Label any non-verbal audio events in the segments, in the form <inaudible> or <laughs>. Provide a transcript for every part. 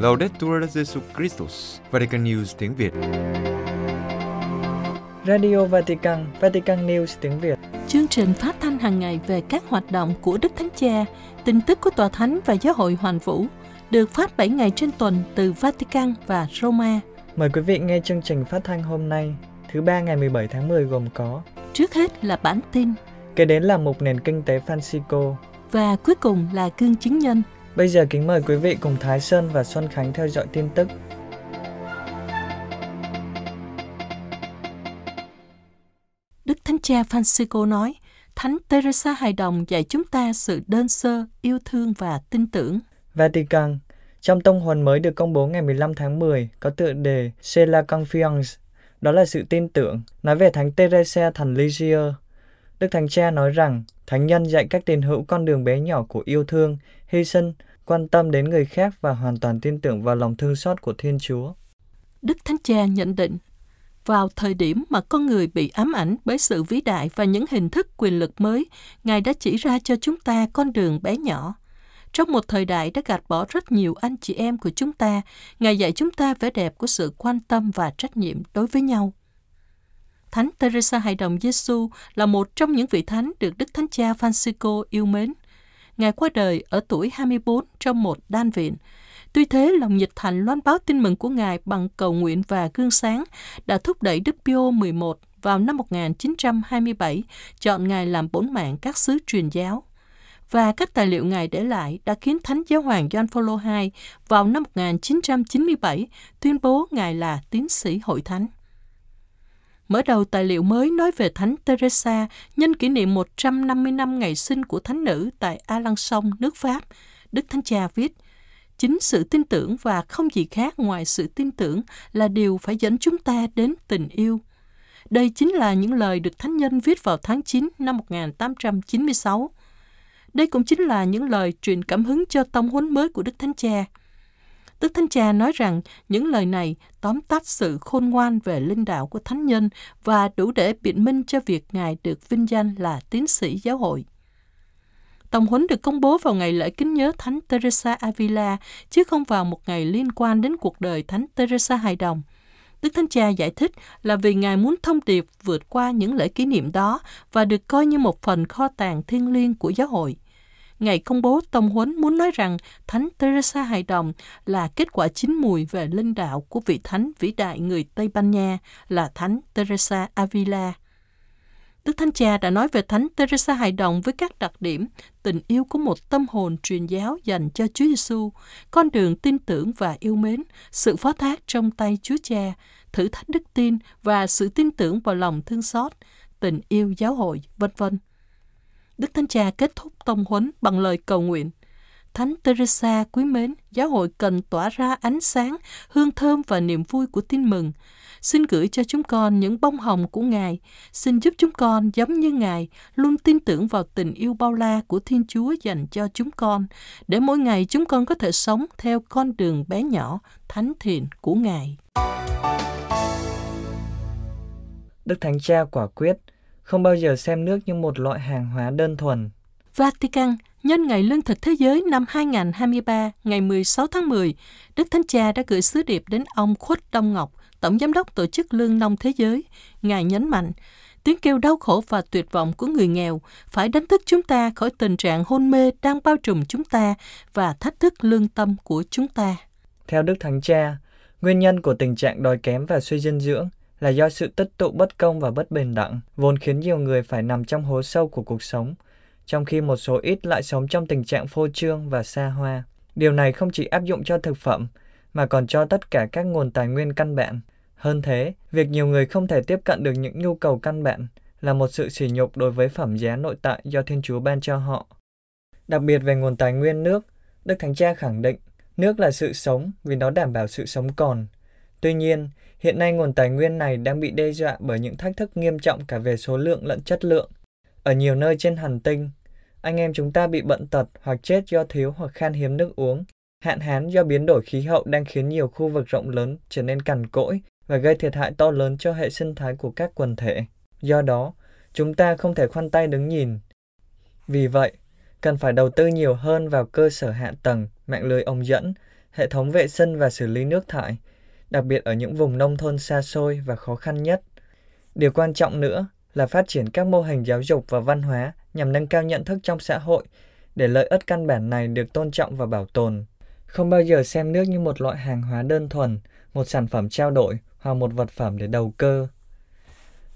Laudetur Jesu Christus, Vatican News tiếng Việt. Radio Vatican, Vatican News tiếng Việt. Chương trình phát thanh hàng ngày về các hoạt động của Đức Thánh Cha, tin tức của Tòa Thánh và Giáo hội Hoàn Vũ được phát 7 ngày trên tuần từ Vatican và Roma. Mời quý vị nghe chương trình phát thanh hôm nay, thứ ba ngày 17 tháng 10 gồm có Trước hết là bản tin Kế đến là mục nền kinh tế Francisco. Và cuối cùng là cương chính nhân. Bây giờ kính mời quý vị cùng Thái Sơn và Xuân Khánh theo dõi tin tức. Đức Thánh Cha Francisco nói, Thánh Teresa Hài Đồng dạy chúng ta sự đơn sơ, yêu thương và tin tưởng. Vatican Trong tông huấn mới được công bố ngày 15 tháng 10 có tựa đề C'est la confiance, đó là sự tin tưởng, nói về Thánh Teresa Thần Lisieux, Đức Thánh Cha nói rằng, Thánh nhân dạy các tín hữu con đường bé nhỏ của yêu thương, hy sinh, quan tâm đến người khác và hoàn toàn tin tưởng vào lòng thương xót của Thiên Chúa. Đức Thánh Cha nhận định, vào thời điểm mà con người bị ám ảnh bởi sự vĩ đại và những hình thức quyền lực mới, Ngài đã chỉ ra cho chúng ta con đường bé nhỏ. Trong một thời đại đã gạt bỏ rất nhiều anh chị em của chúng ta, Ngài dạy chúng ta vẻ đẹp của sự quan tâm và trách nhiệm đối với nhau. Thánh Teresa Hài Đồng Giêsu là một trong những vị thánh được Đức Thánh Cha Francisco yêu mến. Ngài qua đời ở tuổi 24 trong một đan viện. Tuy thế, lòng nhiệt thành loan báo tin mừng của Ngài bằng cầu nguyện và gương sáng đã thúc đẩy Đức Pio 11 vào năm 1927 chọn Ngài làm bốn mạng các sứ truyền giáo. Và các tài liệu Ngài để lại đã khiến Thánh Giáo hoàng John Paul II vào năm 1997 tuyên bố Ngài là tiến sĩ hội thánh. Mở đầu tài liệu mới nói về Thánh Teresa nhân kỷ niệm 150 năm ngày sinh của Thánh nữ tại Alençon, nước Pháp. Đức Thánh Cha viết, chính sự tin tưởng và không gì khác ngoài sự tin tưởng là điều phải dẫn chúng ta đến tình yêu. Đây chính là những lời được Thánh Nhân viết vào tháng 9 năm 1896. Đây cũng chính là những lời truyền cảm hứng cho tông huấn mới của Đức Thánh Cha – Đức Thánh Cha nói rằng những lời này tóm tắt sự khôn ngoan về linh đạo của Thánh Nhân và đủ để biện minh cho việc Ngài được vinh danh là tiến sĩ giáo hội. Tổng huấn được công bố vào ngày lễ kính nhớ Thánh Teresa Avila, chứ không vào một ngày liên quan đến cuộc đời Thánh Teresa Hài Đồng. Đức Thánh Cha giải thích là vì Ngài muốn thông điệp vượt qua những lễ kỷ niệm đó và được coi như một phần kho tàng thiêng liêng của giáo hội. Ngày công bố tông huấn muốn nói rằng Thánh Teresa Hài Đồng là kết quả chín mùi về linh đạo của vị thánh vĩ đại người Tây Ban Nha là Thánh Teresa Avila. Đức Thánh Cha đã nói về Thánh Teresa Hài Đồng với các đặc điểm tình yêu của một tâm hồn truyền giáo dành cho Chúa Giêsu, con đường tin tưởng và yêu mến, sự phó thác trong tay Chúa Cha, thử thách đức tin và sự tin tưởng vào lòng thương xót, tình yêu giáo hội, vân vân. Đức Thánh Cha kết thúc tông huấn bằng lời cầu nguyện. Thánh Teresa quý mến, giáo hội cần tỏa ra ánh sáng, hương thơm và niềm vui của tin mừng. Xin gửi cho chúng con những bông hồng của Ngài. Xin giúp chúng con giống như Ngài, luôn tin tưởng vào tình yêu bao la của Thiên Chúa dành cho chúng con, để mỗi ngày chúng con có thể sống theo con đường bé nhỏ, thánh thiện của Ngài. Đức Thánh Cha quả quyết – không bao giờ xem nước như một loại hàng hóa đơn thuần. Vatican, nhân ngày lương thực thế giới năm 2023, ngày 16 tháng 10, Đức Thánh Cha đã gửi sứ điệp đến ông Khuất Đông Ngọc, Tổng Giám đốc Tổ chức Lương Nông Thế Giới. Ngài nhấn mạnh, tiếng kêu đau khổ và tuyệt vọng của người nghèo phải đánh thức chúng ta khỏi tình trạng hôn mê đang bao trùm chúng ta và thách thức lương tâm của chúng ta. Theo Đức Thánh Cha, nguyên nhân của tình trạng đói kém và suy dinh dưỡng là do sự tích tụ bất công và bất bình đẳng, vốn khiến nhiều người phải nằm trong hố sâu của cuộc sống, trong khi một số ít lại sống trong tình trạng phô trương và xa hoa. Điều này không chỉ áp dụng cho thực phẩm, mà còn cho tất cả các nguồn tài nguyên căn bản. Hơn thế, việc nhiều người không thể tiếp cận được những nhu cầu căn bản là một sự sỉ nhục đối với phẩm giá nội tại do Thiên Chúa ban cho họ. Đặc biệt về nguồn tài nguyên nước, Đức Thánh Cha khẳng định, nước là sự sống vì nó đảm bảo sự sống còn. Tuy nhiên, Hiện nay nguồn tài nguyên này đang bị đe dọa bởi những thách thức nghiêm trọng cả về số lượng lẫn chất lượng. Ở nhiều nơi trên hành tinh, anh em chúng ta bị bận tật hoặc chết do thiếu hoặc khan hiếm nước uống. Hạn hán do biến đổi khí hậu đang khiến nhiều khu vực rộng lớn trở nên cằn cỗi và gây thiệt hại to lớn cho hệ sinh thái của các quần thể. Do đó, chúng ta không thể khoanh tay đứng nhìn. Vì vậy, cần phải đầu tư nhiều hơn vào cơ sở hạ tầng, mạng lưới ống dẫn, hệ thống vệ sinh và xử lý nước thải – đặc biệt ở những vùng nông thôn xa xôi và khó khăn nhất. Điều quan trọng nữa là phát triển các mô hình giáo dục và văn hóa nhằm nâng cao nhận thức trong xã hội để lợi ích căn bản này được tôn trọng và bảo tồn. Không bao giờ xem nước như một loại hàng hóa đơn thuần, một sản phẩm trao đổi hoặc một vật phẩm để đầu cơ.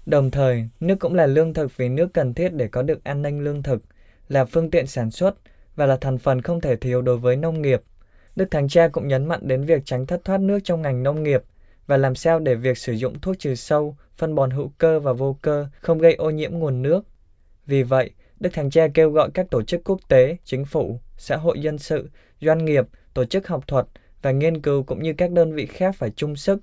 Đồng thời, nước cũng là lương thực vì nước cần thiết để có được an ninh lương thực, là phương tiện sản xuất và là thành phần không thể thiếu đối với nông nghiệp, Đức Thánh Cha cũng nhấn mạnh đến việc tránh thất thoát nước trong ngành nông nghiệp và làm sao để việc sử dụng thuốc trừ sâu, phân bón hữu cơ và vô cơ không gây ô nhiễm nguồn nước. Vì vậy, Đức Thánh Cha kêu gọi các tổ chức quốc tế, chính phủ, xã hội dân sự, doanh nghiệp, tổ chức học thuật và nghiên cứu cũng như các đơn vị khác phải chung sức,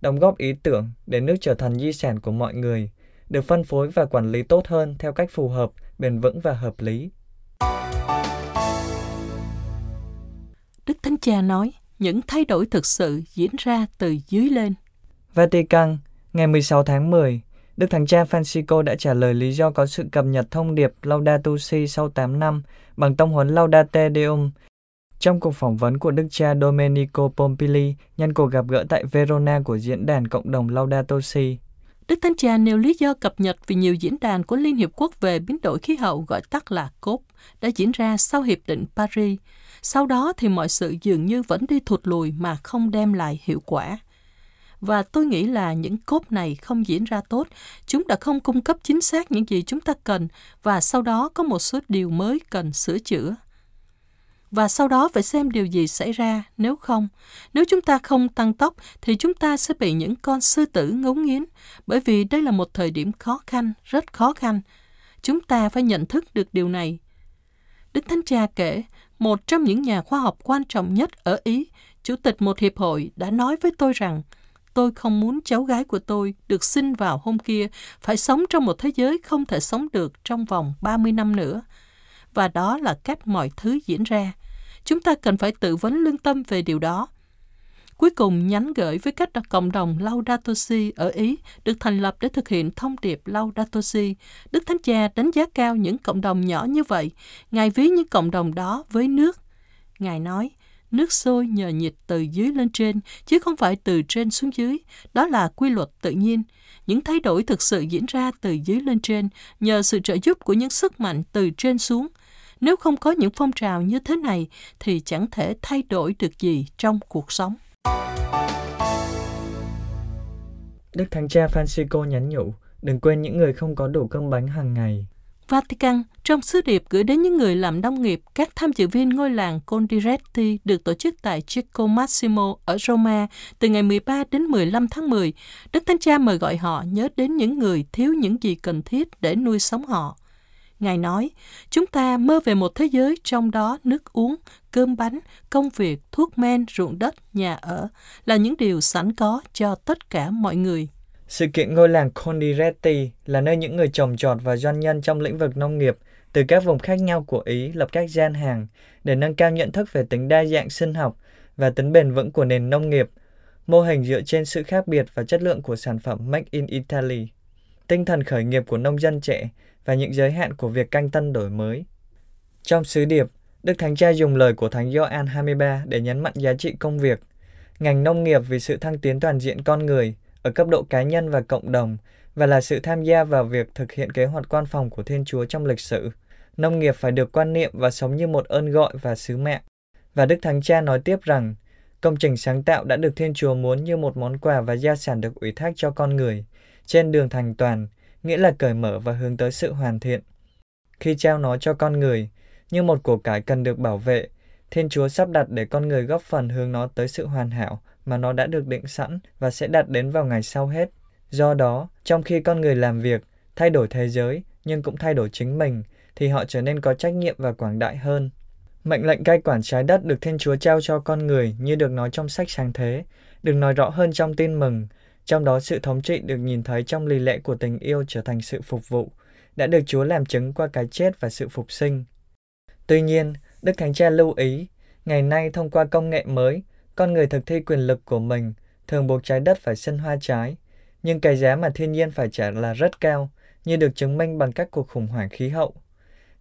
đóng góp ý tưởng để nước trở thành di sản của mọi người, được phân phối và quản lý tốt hơn theo cách phù hợp, bền vững và hợp lý. Đức Thánh Cha nói, những thay đổi thực sự diễn ra từ dưới lên. Vatican, ngày 16 tháng 10, Đức Thánh Cha Francisco đã trả lời lý do có sự cập nhật thông điệp Laudato Si sau 8 năm bằng tông huấn Laudate Deum. Trong cuộc phỏng vấn của Đức cha Domenico Pompili nhân cuộc gặp gỡ tại Verona của diễn đàn cộng đồng Laudato Si, Đức Thánh Cha nêu lý do cập nhật vì nhiều diễn đàn của Liên Hiệp Quốc về biến đổi khí hậu gọi tắt là COP đã diễn ra sau Hiệp định Paris sau đó thì mọi sự dường như vẫn đi thụt lùi mà không đem lại hiệu quả. Và tôi nghĩ là những cốt này không diễn ra tốt, chúng đã không cung cấp chính xác những gì chúng ta cần và sau đó có một số điều mới cần sửa chữa và sau đó phải xem điều gì xảy ra nếu không. Nếu chúng ta không tăng tốc thì chúng ta sẽ bị những con sư tử ngấu nghiến bởi vì đây là một thời điểm khó khăn, rất khó khăn. Chúng ta phải nhận thức được điều này Đức Thánh Cha kể, một trong những nhà khoa học quan trọng nhất ở Ý, Chủ tịch một hiệp hội đã nói với tôi rằng tôi không muốn cháu gái của tôi được sinh vào hôm kia phải sống trong một thế giới không thể sống được trong vòng 30 năm nữa. Và đó là cách mọi thứ diễn ra. Chúng ta cần phải tự vấn lương tâm về điều đó Cuối cùng, nhánh gửi với cách đặt cộng đồng Laudato Si ở Ý được thành lập để thực hiện thông điệp Laudato Si. Đức Thánh Cha đánh giá cao những cộng đồng nhỏ như vậy. Ngài ví những cộng đồng đó với nước. Ngài nói, nước sôi nhờ nhiệt từ dưới lên trên, chứ không phải từ trên xuống dưới. Đó là quy luật tự nhiên. Những thay đổi thực sự diễn ra từ dưới lên trên nhờ sự trợ giúp của những sức mạnh từ trên xuống. Nếu không có những phong trào như thế này thì chẳng thể thay đổi được gì trong cuộc sống. Đức Thánh Cha Francisco nhắn nhủ, đừng quên những người không có đủ cơm bánh hàng ngày. Vatican trong sứ điệp gửi đến những người làm nông nghiệp, các tham dự viên ngôi làng Condiretti được tổ chức tại Chico Massimo ở Roma từ ngày 13 đến 15 tháng 10. Đức Thánh Cha mời gọi họ nhớ đến những người thiếu những gì cần thiết để nuôi sống họ. Ngài nói, chúng ta mơ về một thế giới trong đó nước uống, cơm bánh, công việc, thuốc men, ruộng đất, nhà ở là những điều sẵn có cho tất cả mọi người. Sự kiện ngôi làng Condiretti là nơi những người trồng trọt và doanh nhân trong lĩnh vực nông nghiệp từ các vùng khác nhau của Ý lập các gian hàng để nâng cao nhận thức về tính đa dạng sinh học và tính bền vững của nền nông nghiệp, mô hình dựa trên sự khác biệt và chất lượng của sản phẩm Make in Italy. Tinh thần khởi nghiệp của nông dân trẻ và những giới hạn của việc canh tân đổi mới. Trong sứ điệp, Đức Thánh Cha dùng lời của Thánh Gioan 23 để nhấn mạnh giá trị công việc, ngành nông nghiệp vì sự thăng tiến toàn diện con người ở cấp độ cá nhân và cộng đồng và là sự tham gia vào việc thực hiện kế hoạch quan phòng của Thiên Chúa trong lịch sử. Nông nghiệp phải được quan niệm và sống như một ơn gọi và sứ mạng. Và Đức Thánh Cha nói tiếp rằng, công trình sáng tạo đã được Thiên Chúa muốn như một món quà và gia sản được ủy thác cho con người trên đường thành toàn nghĩa là cởi mở và hướng tới sự hoàn thiện. Khi trao nó cho con người, như một của cải cần được bảo vệ, Thiên Chúa sắp đặt để con người góp phần hướng nó tới sự hoàn hảo mà nó đã được định sẵn và sẽ đạt đến vào ngày sau hết. Do đó, trong khi con người làm việc, thay đổi thế giới nhưng cũng thay đổi chính mình, thì họ trở nên có trách nhiệm và quảng đại hơn. Mệnh lệnh cai quản trái đất được Thiên Chúa trao cho con người như được nói trong sách sáng thế, được nói rõ hơn trong tin mừng, trong đó sự thống trị được nhìn thấy trong lì lẽ của tình yêu trở thành sự phục vụ, đã được Chúa làm chứng qua cái chết và sự phục sinh. Tuy nhiên, Đức Thánh Cha lưu ý, ngày nay thông qua công nghệ mới, con người thực thi quyền lực của mình thường buộc trái đất phải sân hoa trái, nhưng cái giá mà thiên nhiên phải trả là rất cao, như được chứng minh bằng các cuộc khủng hoảng khí hậu.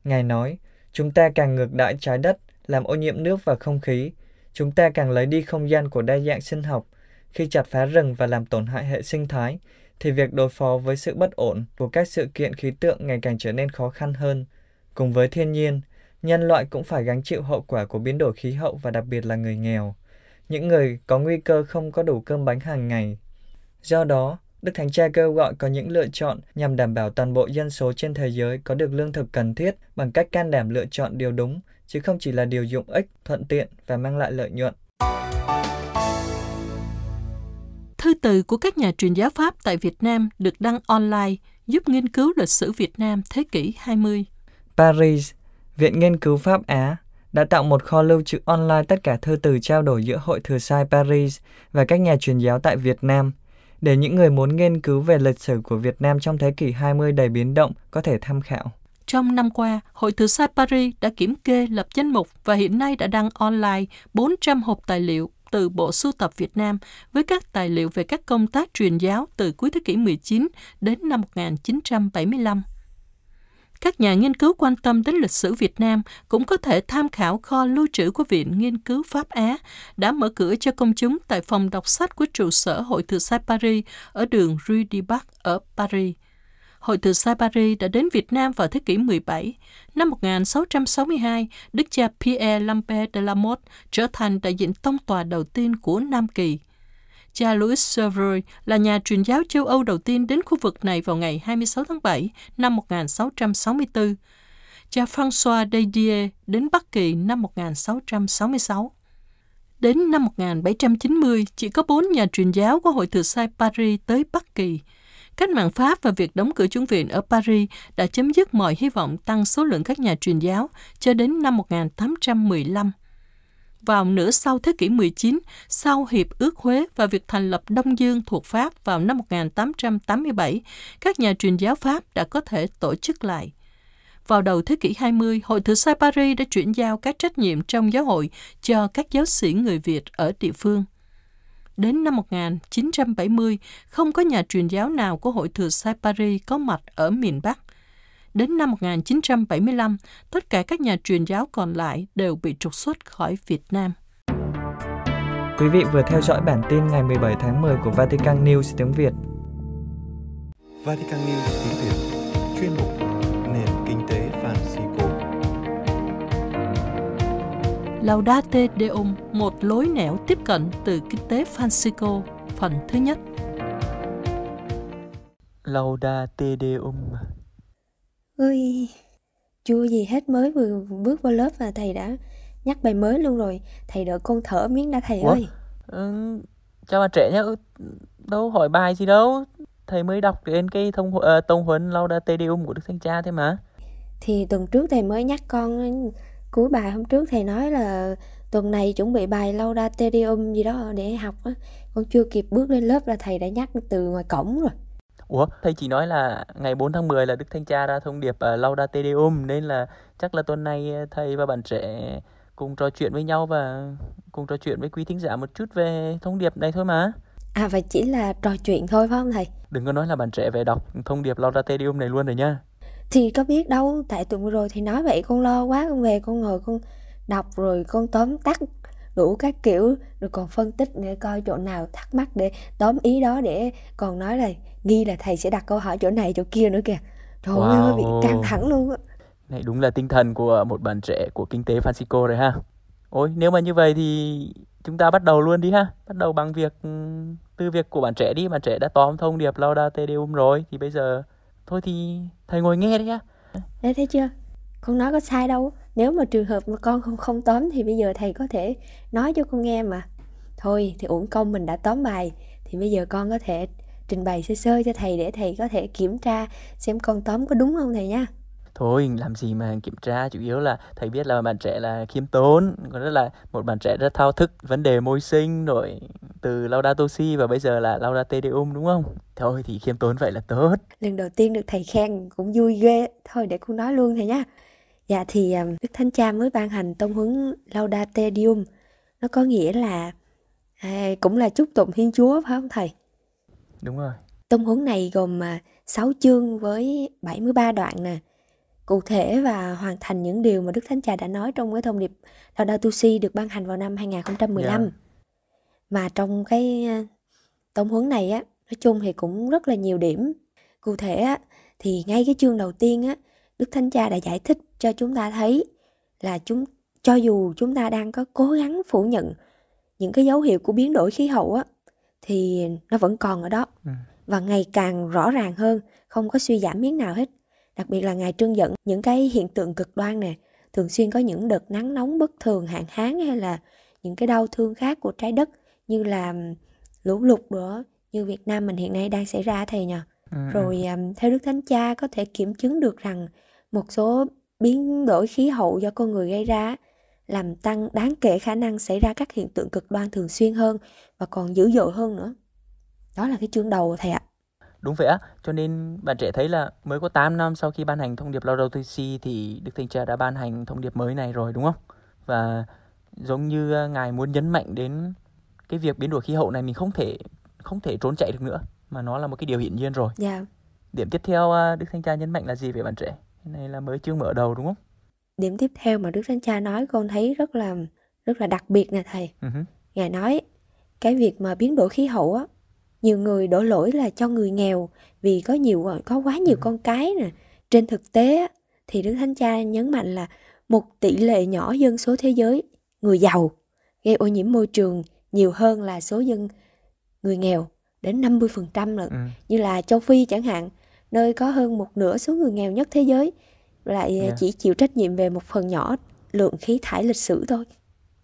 Ngài nói, chúng ta càng ngược đãi trái đất, làm ô nhiễm nước và không khí, chúng ta càng lấy đi không gian của đa dạng sinh học, khi chặt phá rừng và làm tổn hại hệ sinh thái, thì việc đối phó với sự bất ổn của các sự kiện khí tượng ngày càng trở nên khó khăn hơn. Cùng với thiên nhiên, nhân loại cũng phải gánh chịu hậu quả của biến đổi khí hậu và đặc biệt là người nghèo, những người có nguy cơ không có đủ cơm bánh hàng ngày. Do đó, Đức Thánh Cha kêu gọi có những lựa chọn nhằm đảm bảo toàn bộ dân số trên thế giới có được lương thực cần thiết bằng cách can đảm lựa chọn điều đúng, chứ không chỉ là điều dụng ích, thuận tiện và mang lại lợi nhuận. Thư từ của các nhà truyền giáo Pháp tại Việt Nam được đăng online giúp nghiên cứu lịch sử Việt Nam thế kỷ 20. Paris, Viện Nghiên cứu Pháp Á đã tạo một kho lưu trữ online tất cả thư từ trao đổi giữa Hội Thừa sai Paris và các nhà truyền giáo tại Việt Nam, để những người muốn nghiên cứu về lịch sử của Việt Nam trong thế kỷ 20 đầy biến động có thể tham khảo. Trong năm qua, Hội Thừa sai Paris đã kiểm kê lập danh mục và hiện nay đã đăng online 400 hộp tài liệu từ Bộ Sưu tập Việt Nam với các tài liệu về các công tác truyền giáo từ cuối thế kỷ 19 đến năm 1975. Các nhà nghiên cứu quan tâm đến lịch sử Việt Nam cũng có thể tham khảo kho lưu trữ của Viện Nghiên cứu Pháp Á đã mở cửa cho công chúng tại phòng đọc sách của trụ sở Hội Thư Sai Paris ở đường Rue du Bac ở Paris. Hội từ Sa đã đến Việt Nam vào thế kỷ 17. Năm 1662, Đức cha Pierre Lambert de la Motte trở thành đại diện tông tòa đầu tiên của Nam Kỳ. Cha Louis Servoy là nhà truyền giáo châu Âu đầu tiên đến khu vực này vào ngày 26 tháng 7 năm 1664. Cha François Didier đến Bắc Kỳ năm 1666. Đến năm 1790, chỉ có bốn nhà truyền giáo của Hội Thừa Sai Paris tới Bắc Kỳ – Cách mạng Pháp và việc đóng cửa chúng viện ở Paris đã chấm dứt mọi hy vọng tăng số lượng các nhà truyền giáo cho đến năm 1815. Vào nửa sau thế kỷ 19, sau Hiệp ước Huế và việc thành lập Đông Dương thuộc Pháp vào năm 1887, các nhà truyền giáo Pháp đã có thể tổ chức lại. Vào đầu thế kỷ 20, Hội Thử Sai Paris đã chuyển giao các trách nhiệm trong giáo hội cho các giáo sĩ người Việt ở địa phương. Đến năm 1970, không có nhà truyền giáo nào của hội thừa sai Paris có mặt ở miền Bắc. Đến năm 1975, tất cả các nhà truyền giáo còn lại đều bị trục xuất khỏi Việt Nam. Quý vị vừa theo dõi bản tin ngày 17 tháng 10 của Vatican News tiếng Việt. Vatican News tiếng Việt, chuyên mục Laudate Deum, một lối nẻo tiếp cận từ kinh tế Francisco, phần thứ nhất. Laudate Deum Ôi, chưa gì hết mới vừa bước vào lớp mà thầy đã nhắc bài mới luôn rồi. Thầy đợi con thở miếng đã thầy Ủa? ơi. Ừ, cho mà trẻ nhá, đâu hỏi bài gì đâu. Thầy mới đọc đến cái thông uh, tông huấn Laudate Deum của Đức Thánh Cha thế mà. Thì tuần trước thầy mới nhắc con cuối bài hôm trước thầy nói là tuần này chuẩn bị bài lauda terium gì đó để học á con chưa kịp bước lên lớp là thầy đã nhắc từ ngoài cổng rồi Ủa, thầy chỉ nói là ngày 4 tháng 10 là Đức Thanh Cha ra thông điệp uh, ờ, Lauda Te Deum nên là chắc là tuần này ờ, thầy và bạn trẻ cùng trò chuyện với nhau và cùng trò chuyện với quý thính giả một chút về thông điệp này thôi mà. À vậy chỉ là trò chuyện thôi phải không thầy? Đừng có nói là bạn trẻ về đọc thông điệp Lauda Te Deum này luôn rồi nha thì có biết đâu tại tuần vừa rồi thì nói vậy con lo quá con về con ngồi con đọc rồi con tóm tắt đủ các kiểu rồi còn phân tích để coi chỗ nào thắc mắc để tóm ý đó để còn nói là nghi là thầy sẽ đặt câu hỏi chỗ này chỗ kia nữa kìa trời wow. ơi bị căng thẳng luôn này đúng là tinh thần của một bạn trẻ của kinh tế Francisco rồi ha ôi nếu mà như vậy thì chúng ta bắt đầu luôn đi ha bắt đầu bằng việc từ việc của bạn trẻ đi bạn trẻ đã tóm thông điệp Lauda Te Deum rồi thì bây giờ thôi thì thầy ngồi nghe đấy nhá đấy thấy chưa con nói có sai đâu nếu mà trường hợp mà con không không tóm thì bây giờ thầy có thể nói cho con nghe mà thôi thì uổng công mình đã tóm bài thì bây giờ con có thể trình bày sơ sơ cho thầy để thầy có thể kiểm tra xem con tóm có đúng không thầy nha thôi làm gì mà kiểm tra chủ yếu là thầy biết là bạn trẻ là khiêm tốn còn rất là một bạn trẻ rất thao thức vấn đề môi sinh rồi từ Laudato Si và bây giờ là Laudate Deum đúng không thôi thì khiêm tốn vậy là tốt lần đầu tiên được thầy khen cũng vui ghê thôi để cô nói luôn thầy nhá dạ thì um, Đức Thánh Cha mới ban hành tông huấn Laudate Deum nó có nghĩa là à, cũng là chúc tụng Thiên Chúa phải không thầy đúng rồi tông huấn này gồm 6 à, chương với 73 đoạn nè cụ thể và hoàn thành những điều mà Đức Thánh Cha đã nói trong cái thông điệp Laudato Si được ban hành vào năm 2015. Yeah. Dạ. Mà trong cái ờ, tổng huấn này á, nói chung thì cũng rất là nhiều điểm. Cụ thể á, thì ngay cái chương đầu tiên á, Đức Thánh Cha đã giải thích cho chúng ta thấy là chúng cho dù chúng ta đang có cố gắng phủ nhận những cái dấu hiệu của biến đổi khí hậu á thì nó vẫn còn ở đó. Dạ. Và ngày càng rõ ràng hơn, không có suy giảm miếng nào hết đặc biệt là ngày trương dẫn những cái hiện tượng cực đoan nè thường xuyên có những đợt nắng nóng bất thường hạn hán hay là những cái đau thương khác của trái đất như là lũ lụt nữa như Việt Nam mình hiện nay đang xảy ra thầy nhờ ừ. ừ. rồi theo Đức Thánh Cha có thể kiểm chứng được rằng một số biến đổi khí hậu do con người gây ra làm tăng đáng kể khả năng xảy ra các hiện tượng cực đoan thường xuyên hơn và còn dữ dội hơn nữa đó là cái chương đầu thầy ạ Đúng vậy á, cho nên bạn trẻ thấy là mới có 8 năm sau khi ban hành thông điệp lao đầu TC thì Đức Thanh Trà đã ban hành thông điệp mới này rồi đúng không? Và giống như ờ, ngài muốn nhấn mạnh đến cái việc biến đổi khí hậu này mình không thể không thể trốn chạy được nữa mà nó là một cái điều hiển nhiên rồi. Dạ. Yeah. Điểm tiếp theo ờ, Đức Thanh Trà nhấn mạnh là gì về bạn trẻ? Cái này là mới chương mở đầu đúng không? Điểm tiếp theo mà Đức Thánh Cha nói con thấy rất là rất là đặc biệt nè thầy. Uh-huh. Ngài nói cái việc mà biến đổi khí hậu á nhiều người đổ lỗi là cho người nghèo vì có nhiều ờ, có quá nhiều con cái nè. Trên thực tế thì Đức Thánh Cha nhấn mạnh là một tỷ lệ nhỏ dân số thế giới người giàu gây ô nhiễm môi trường nhiều hơn là số dân người nghèo đến 50% lận. Ừ. Như là châu Phi chẳng hạn, nơi có hơn một nửa số người nghèo nhất thế giới lại yeah. chỉ chịu trách nhiệm về một phần nhỏ lượng khí thải lịch sử thôi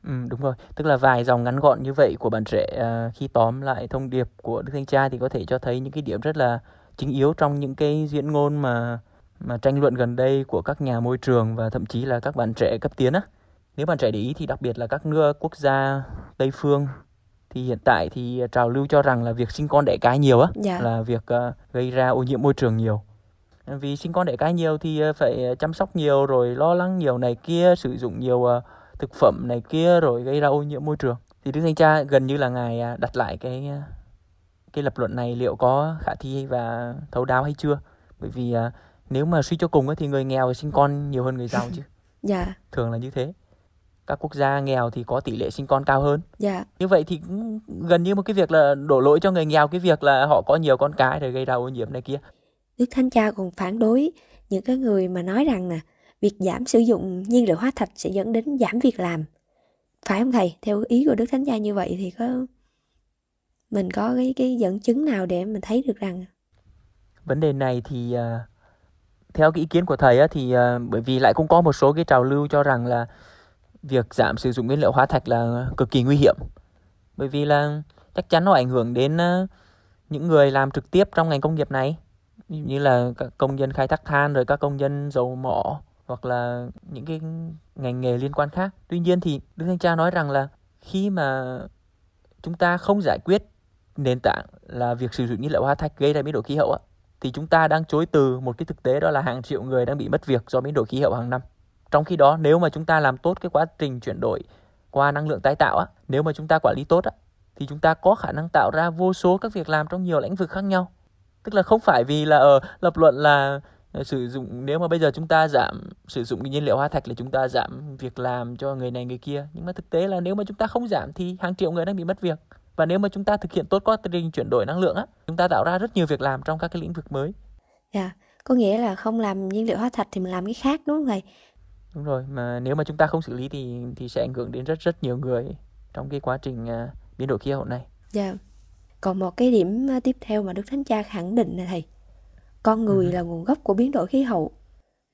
Ừ, đúng rồi, tức là vài dòng ngắn gọn như vậy của bạn trẻ à, ờ, khi tóm lại thông điệp của Đức Thanh Cha thì có thể cho thấy những cái điểm rất là chính yếu trong những cái diễn ngôn mà mà tranh luận gần đây của các nhà môi trường và thậm chí là các bạn trẻ cấp tiến á. Nếu bạn trẻ để ý thì đặc biệt là các nước quốc gia Tây phương thì hiện tại thì trào lưu cho rằng là việc sinh con đẻ cái nhiều á dạ. là việc uh, gây ra ô nhiễm môi trường nhiều vì sinh con đẻ cái nhiều thì ờ, phải chăm sóc nhiều rồi lo lắng nhiều này kia sử dụng nhiều uh, thực phẩm này kia rồi gây ra ô nhiễm môi trường thì Đức Thanh Cha gần như là ngài à, đặt lại cái à, cái lập luận này liệu có khả thi và thấu đáo hay chưa bởi vì à, nếu mà suy cho cùng thì người nghèo sinh con nhiều hơn người giàu chứ <laughs> dạ thường là như thế các quốc gia nghèo thì có tỷ lệ sinh con cao hơn dạ như vậy thì cũng gần như một cái việc là đổ lỗi cho người nghèo cái việc là họ có nhiều con cái rồi gây ra ô nhiễm này kia đức thánh cha còn phản đối những cái người mà nói rằng nè à, việc giảm sử dụng nhiên liệu hóa thạch sẽ dẫn đến giảm việc làm phải không thầy theo ý của đức thánh gia như vậy thì có mình có cái cái dẫn chứng nào để mình thấy được rằng vấn đề này thì à, theo cái ý kiến của thầy á, thì à, bởi vì lại cũng có một số cái trào lưu cho rằng là việc giảm sử dụng nguyên liệu hóa thạch là cực kỳ nguy hiểm bởi vì là chắc chắn nó ảnh hưởng đến à, những người làm trực tiếp trong ngành công nghiệp này như là các công nhân khai thác than rồi các công nhân dầu mỏ hoặc là những cái ngành nghề liên quan khác. Tuy nhiên thì Đức Thanh Cha nói rằng là khi mà chúng ta không giải quyết nền tảng là việc sử dụng nhiên liệu hóa thạch gây ra biến đổi khí hậu á, thì chúng ta đang chối từ một cái thực tế đó là hàng triệu người đang bị mất việc do biến đổi khí hậu hàng năm. Trong khi đó nếu mà chúng ta làm tốt cái quá trình chuyển đổi qua năng lượng tái tạo á, nếu mà chúng ta quản lý tốt á, thì chúng ta có khả năng tạo ra vô số các việc làm trong nhiều lĩnh vực khác nhau. Tức là không phải vì là ở ờ, lập luận là Ờ, sử dụng nếu mà bây giờ chúng ta giảm sử dụng cái nhiên liệu hóa thạch là chúng ta giảm việc làm cho người này người kia nhưng mà thực tế là nếu mà chúng ta không giảm thì hàng triệu người đang bị mất việc và nếu mà chúng ta thực hiện tốt quá trình chuyển đổi năng lượng á chúng ta tạo ra rất nhiều việc làm trong các cái lĩnh vực mới dạ yeah. có nghĩa là không làm nhiên liệu hóa thạch thì mình làm cái khác đúng không thầy đúng rồi mà nếu mà chúng ta không xử lý thì thì sẽ ảnh hưởng đến rất rất nhiều người trong cái quá trình uh, biến đổi khí hậu này dạ yeah. còn một cái điểm à, tiếp theo mà đức thánh cha khẳng định là thầy con người là nguồn gốc của biến đổi khí hậu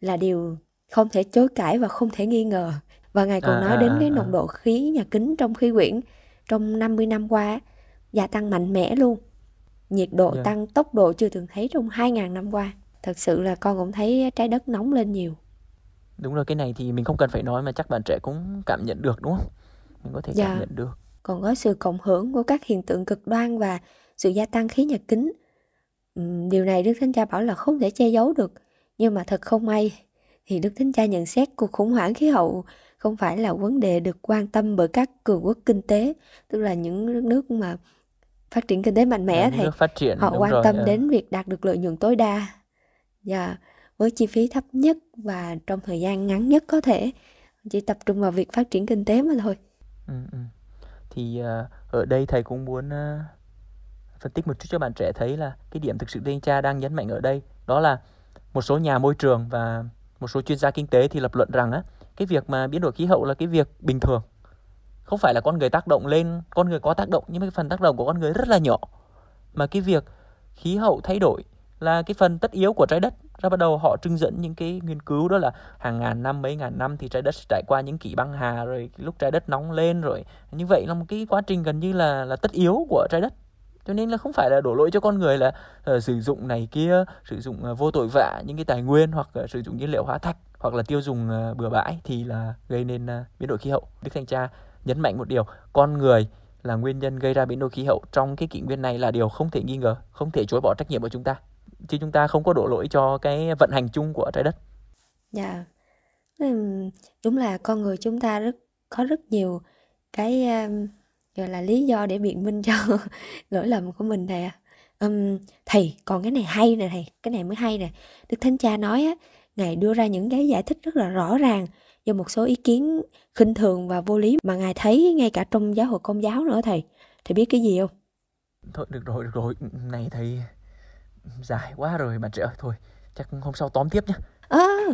là điều không thể chối cãi và không thể nghi ngờ và ngài còn à, nói đến à, cái à. nồng độ khí nhà kính trong khí quyển trong 50 năm qua gia tăng mạnh mẽ luôn nhiệt độ yeah. tăng tốc độ chưa từng thấy trong 2.000 năm qua thật sự là con cũng thấy trái đất nóng lên nhiều đúng rồi cái này thì mình không cần phải nói mà chắc bạn trẻ cũng cảm nhận được đúng không mình có thể yeah. cảm dạ. nhận được còn có sự cộng hưởng của các hiện tượng cực đoan và sự gia tăng khí nhà kính Điều này Đức Thánh Cha bảo là không thể che giấu được, nhưng mà thật không may thì Đức Thánh Cha nhận xét cuộc khủng hoảng khí hậu không phải là vấn đề được quan tâm bởi các cường quốc kinh tế, tức là những nước mà phát triển kinh tế mạnh mẽ thì ờ, phát triển, họ quan rồi, tâm à. đến việc đạt được lợi nhuận tối đa và với chi phí thấp nhất và trong thời gian ngắn nhất có thể chỉ tập trung vào việc phát triển kinh tế mà thôi. ừ. Thì ờ, ở đây thầy cũng muốn phân tích một chút cho bạn trẻ thấy là cái điểm thực sự thanh tra đang nhấn mạnh ở đây đó là một số nhà môi trường và một số chuyên gia kinh tế thì lập luận rằng á cái việc mà biến đổi khí hậu là cái việc bình thường không phải là con người tác động lên con người có tác động nhưng mà cái phần tác động của con người rất là nhỏ mà cái việc khí hậu thay đổi là cái phần tất yếu của trái đất ra bắt đầu họ trưng dẫn những cái nghiên cứu đó là hàng ngàn năm mấy ngàn năm thì trái đất sẽ trải qua những kỷ băng hà rồi lúc trái đất nóng lên rồi như vậy là một cái quá trình gần như là là tất yếu của trái đất cho nên là không phải là đổ lỗi cho con người là uh, sử dụng này kia sử dụng uh, vô tội vạ những cái tài nguyên hoặc uh, sử dụng nhiên liệu hóa thạch hoặc là tiêu dùng uh, bừa bãi thì là gây nên uh, biến đổi khí hậu đức thanh tra nhấn mạnh một điều con người là nguyên nhân gây ra biến đổi khí hậu trong cái kỷ nguyên này là điều không thể nghi ngờ không thể chối bỏ trách nhiệm của chúng ta chứ chúng ta không có đổ lỗi cho cái vận hành chung của trái đất dạ yeah. đúng là con người chúng ta rất có rất nhiều cái uh gọi là lý do để biện minh cho <laughs> lỗi lầm của mình thầy à. um, thầy còn cái này hay nè thầy cái này mới hay nè đức thánh cha nói á ngài đưa ra những cái giải thích rất là rõ ràng do một số ý kiến khinh thường và vô lý mà ngài thấy ngay cả trong giáo hội công giáo nữa thầy thầy biết cái gì không thôi được rồi được rồi này thầy dài quá rồi bạn trẻ ơi thôi chắc hôm sau tóm tiếp nhé à, ờ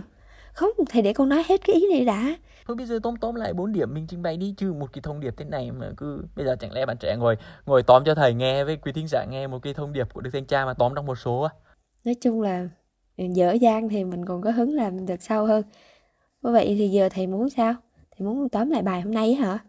không thầy để con nói hết cái ý này đã thôi bây giờ tóm tóm lại bốn điểm mình trình bày đi chứ một cái thông điệp thế này mà cứ bây giờ chẳng lẽ bạn trẻ ngồi ngồi tóm cho thầy nghe với quý thính giả nghe một cái thông điệp của đức thanh cha mà tóm trong một số á nói chung là dở dang thì mình còn có hứng làm được sâu hơn vậy thì giờ thầy muốn sao thầy muốn tóm lại bài hôm nay hả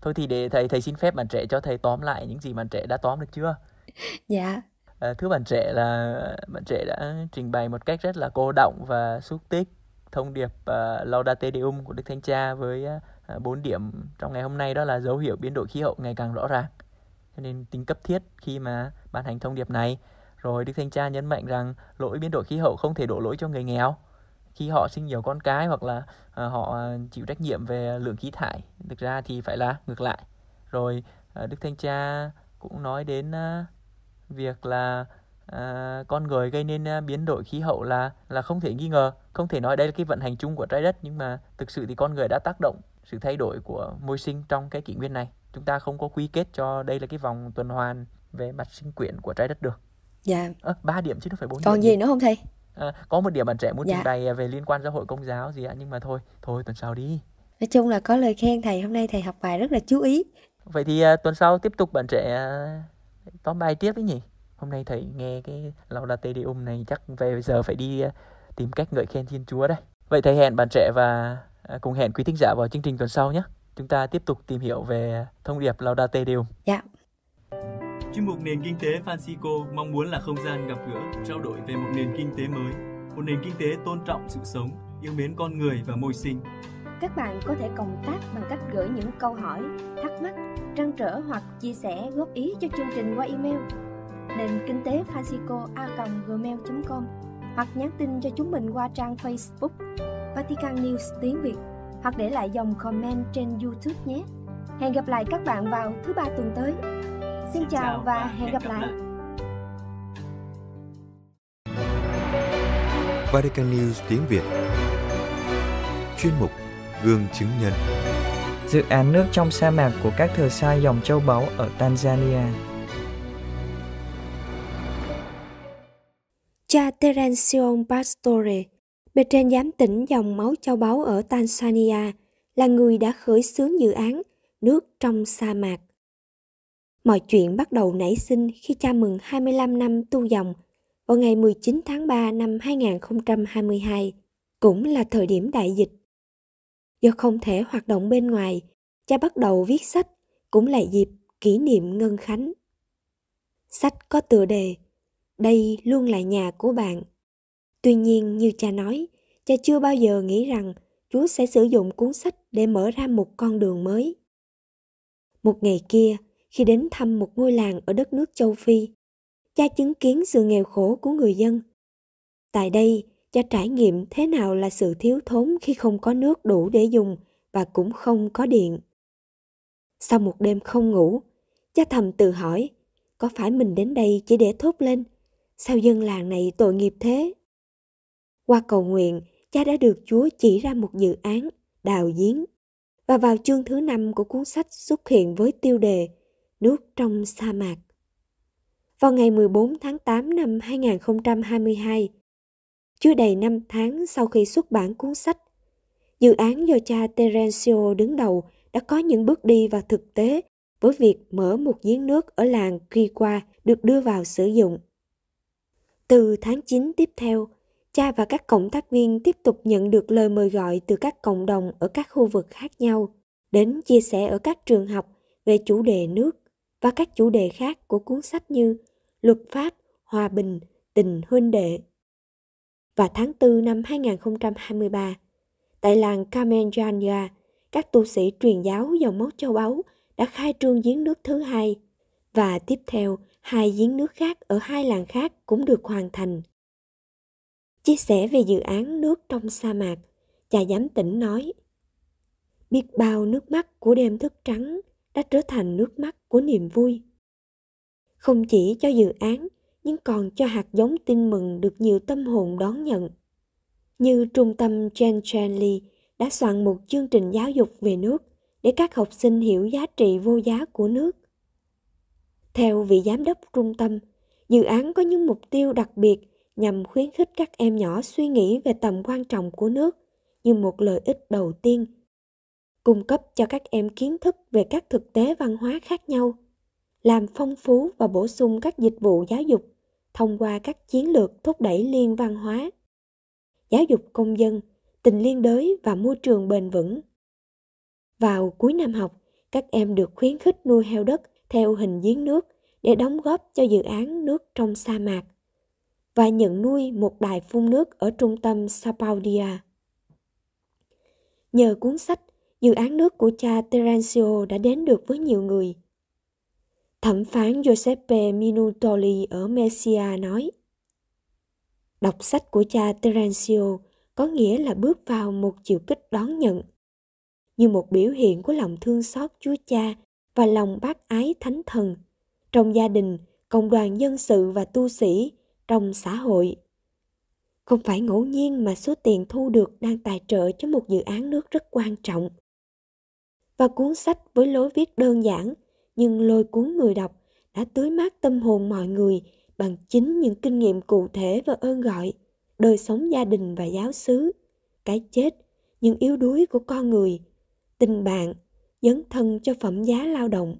thôi thì để thầy thầy xin phép bạn trẻ cho thầy tóm lại những gì bạn trẻ đã tóm được chưa <laughs> dạ à, thưa bạn trẻ là bạn trẻ đã trình bày một cách rất là cô động và xúc tích thông điệp uh, Laudate Deum của Đức Thánh Cha với uh, điểm trong ngày hôm nay đó là dấu hiệu biến đổi khí hậu ngày càng rõ ràng. Cho nên tính cấp thiết khi mà ban hành thông điệp này. Rồi Đức Thánh Cha nhấn mạnh rằng lỗi biến đổi khí hậu không thể đổ lỗi cho người nghèo. Khi họ sinh nhiều con cái hoặc là uh, họ chịu trách nhiệm về lượng khí thải, thực ra thì phải là ngược lại. Rồi uh, Đức Thánh Cha cũng nói đến uh, việc là Ờ, con người gây nên ờ, biến đổi khí hậu là là không thể nghi ngờ không thể nói đây là cái vận hành chung của trái đất nhưng mà thực sự thì con người đã tác động sự thay đổi của môi sinh trong cái kỷ nguyên này chúng ta không có quy kết cho đây là cái vòng tuần hoàn về mặt sinh quyển của trái đất được dạ à, 3 điểm chứ nó phải bốn còn điểm gì nữa không thầy à, có một điểm bạn trẻ muốn dạ. trình bày về liên quan giáo hội công giáo gì ạ nhưng mà thôi thôi tuần sau đi nói chung là có lời khen thầy hôm nay thầy học bài rất là chú ý vậy thì à, tuần sau tiếp tục bạn trẻ à, tóm bài tiếp ấy nhỉ hôm nay thầy nghe cái Laudate Deum này chắc về giờ phải đi ờ, tìm cách ngợi khen Thiên Chúa đây. Vậy thầy hẹn bạn trẻ và ờ, cùng hẹn quý thính giả vào chương trình tuần sau nhé. Chúng ta tiếp tục tìm hiểu về thông điệp Laudate Deum. Dạ. Chuyên mục nền kinh tế Francisco mong muốn là không gian gặp gỡ, trao đổi về một nền kinh tế mới, một nền kinh tế tôn trọng sự sống, yêu mến con người và môi sinh. Các bạn có thể cộng tác bằng cách gửi những câu hỏi, thắc mắc, trăn trở hoặc chia sẻ góp ý cho chương trình qua email nền kinh tế a gmail com hoặc nhắn tin cho chúng mình qua trang Facebook Vatican News tiếng Việt hoặc để lại dòng comment trên YouTube nhé. Hẹn gặp lại các bạn vào thứ ba tuần tới. Xin chào, chào và hẹn, gặp, gặp lại. lại. Vatican News tiếng Việt Chuyên mục Gương chứng nhân Dự án nước trong sa mạc của các thờ sai dòng châu báu ở Tanzania Terencio Pastore, bề trên giám tỉnh dòng máu châu báu ở Tanzania, là người đã khởi xướng dự án Nước trong sa mạc. Mọi chuyện bắt đầu nảy sinh khi cha mừng 25 năm tu dòng vào ngày 19 tháng 3 năm 2022, cũng là thời điểm đại dịch. Do không thể hoạt động bên ngoài, cha bắt đầu viết sách, cũng là dịp kỷ niệm Ngân Khánh. Sách có tựa đề đây luôn là nhà của bạn. Tuy nhiên như cha nói, cha chưa bao giờ nghĩ rằng Chúa sẽ sử dụng cuốn sách để mở ra một con đường mới. Một ngày kia, khi đến thăm một ngôi làng ở đất nước châu Phi, cha chứng kiến sự nghèo khổ của người dân. Tại đây, cha trải nghiệm thế nào là sự thiếu thốn khi không có nước đủ để dùng và cũng không có điện. Sau một đêm không ngủ, cha thầm tự hỏi, có phải mình đến đây chỉ để thốt lên sao dân làng này tội nghiệp thế? Qua cầu nguyện, cha đã được Chúa chỉ ra một dự án, đào giếng. Và vào chương thứ năm của cuốn sách xuất hiện với tiêu đề Nước trong sa mạc. Vào ngày 14 tháng 8 năm 2022, chưa đầy 5 tháng sau khi xuất bản cuốn sách, dự án do cha Terencio đứng đầu đã có những bước đi và thực tế với việc mở một giếng nước ở làng Kikwa được đưa vào sử dụng từ tháng 9 tiếp theo, cha và các cộng tác viên tiếp tục nhận được lời mời gọi từ các cộng đồng ở các khu vực khác nhau đến chia sẻ ở các trường học về chủ đề nước và các chủ đề khác của cuốn sách như luật pháp, hòa bình, tình huynh đệ. Và tháng 4 năm 2023, tại làng Kamenjanya, các tu sĩ truyền giáo dòng máu châu Âu đã khai trương giếng nước thứ hai và tiếp theo hai giếng nước khác ở hai làng khác cũng được hoàn thành. Chia sẻ về dự án nước trong sa mạc, cha giám tỉnh nói Biết bao nước mắt của đêm thức trắng đã trở thành nước mắt của niềm vui. Không chỉ cho dự án, nhưng còn cho hạt giống tin mừng được nhiều tâm hồn đón nhận. Như trung tâm Chen Chanley đã soạn một chương trình giáo dục về nước để các học sinh hiểu giá trị vô giá của nước theo vị giám đốc trung tâm, dự án có những mục tiêu đặc biệt nhằm khuyến khích các em nhỏ suy nghĩ về tầm quan trọng của nước như một lợi ích đầu tiên, cung cấp cho các em kiến thức về các thực tế văn hóa khác nhau, làm phong phú và bổ sung các dịch vụ giáo dục thông qua các chiến lược thúc đẩy liên văn hóa, giáo dục công dân, tình liên đới và môi trường bền vững. Vào cuối năm học, các em được khuyến khích nuôi heo đất theo hình giếng nước để đóng góp cho dự án nước trong sa mạc và nhận nuôi một đài phun nước ở trung tâm Sapaudia. Nhờ cuốn sách, dự án nước của cha Terencio đã đến được với nhiều người. Thẩm phán Giuseppe Minutoli ở Messia nói Đọc sách của cha Terencio có nghĩa là bước vào một chiều kích đón nhận, như một biểu hiện của lòng thương xót Chúa Cha và lòng bác ái thánh thần trong gia đình, cộng đoàn dân sự và tu sĩ, trong xã hội. Không phải ngẫu nhiên mà số tiền thu được đang tài trợ cho một dự án nước rất quan trọng. Và cuốn sách với lối viết đơn giản nhưng lôi cuốn người đọc đã tưới mát tâm hồn mọi người bằng chính những kinh nghiệm cụ thể và ơn gọi, đời sống gia đình và giáo xứ, cái chết, những yếu đuối của con người, tình bạn, dấn thân cho phẩm giá lao động.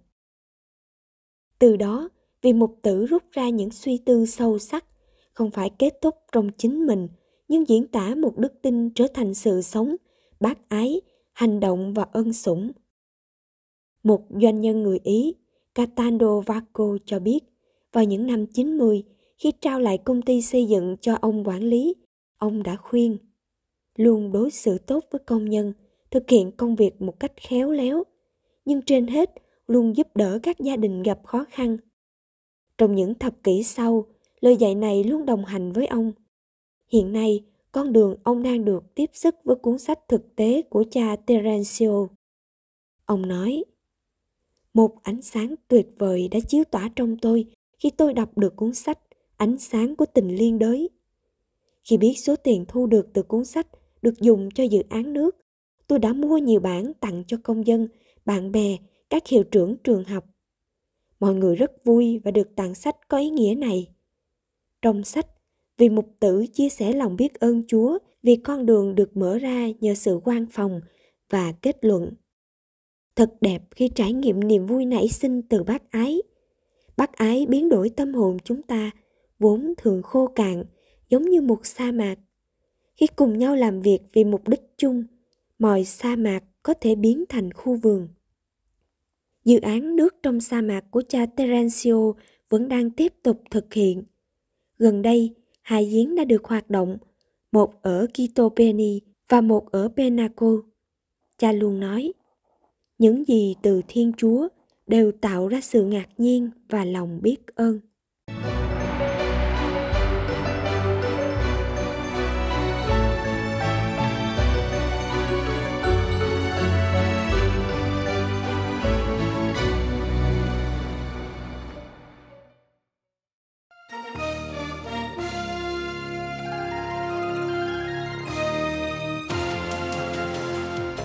Từ đó, vì mục tử rút ra những suy tư sâu sắc, không phải kết thúc trong chính mình, nhưng diễn tả một đức tin trở thành sự sống, bác ái, hành động và ân sủng. Một doanh nhân người Ý, Catando Vaco cho biết, vào những năm 90, khi trao lại công ty xây dựng cho ông quản lý, ông đã khuyên luôn đối xử tốt với công nhân, thực hiện công việc một cách khéo léo, nhưng trên hết luôn giúp đỡ các gia đình gặp khó khăn. Trong những thập kỷ sau, lời dạy này luôn đồng hành với ông. Hiện nay, con đường ông đang được tiếp sức với cuốn sách thực tế của cha Terencio. Ông nói, một ánh sáng tuyệt vời đã chiếu tỏa trong tôi khi tôi đọc được cuốn sách Ánh sáng của tình liên đới. Khi biết số tiền thu được từ cuốn sách được dùng cho dự án nước, tôi đã mua nhiều bản tặng cho công dân bạn bè, các hiệu trưởng trường học. Mọi người rất vui và được tặng sách có ý nghĩa này. Trong sách, vì mục tử chia sẻ lòng biết ơn Chúa vì con đường được mở ra nhờ sự quan phòng và kết luận. Thật đẹp khi trải nghiệm niềm vui nảy sinh từ bác ái. Bác ái biến đổi tâm hồn chúng ta, vốn thường khô cạn, giống như một sa mạc. Khi cùng nhau làm việc vì mục đích chung, mọi sa mạc có thể biến thành khu vườn dự án nước trong sa mạc của cha Terencio vẫn đang tiếp tục thực hiện. Gần đây, hai giếng đã được hoạt động, một ở Quito Beni và một ở Penaco. Cha luôn nói, những gì từ Thiên Chúa đều tạo ra sự ngạc nhiên và lòng biết ơn.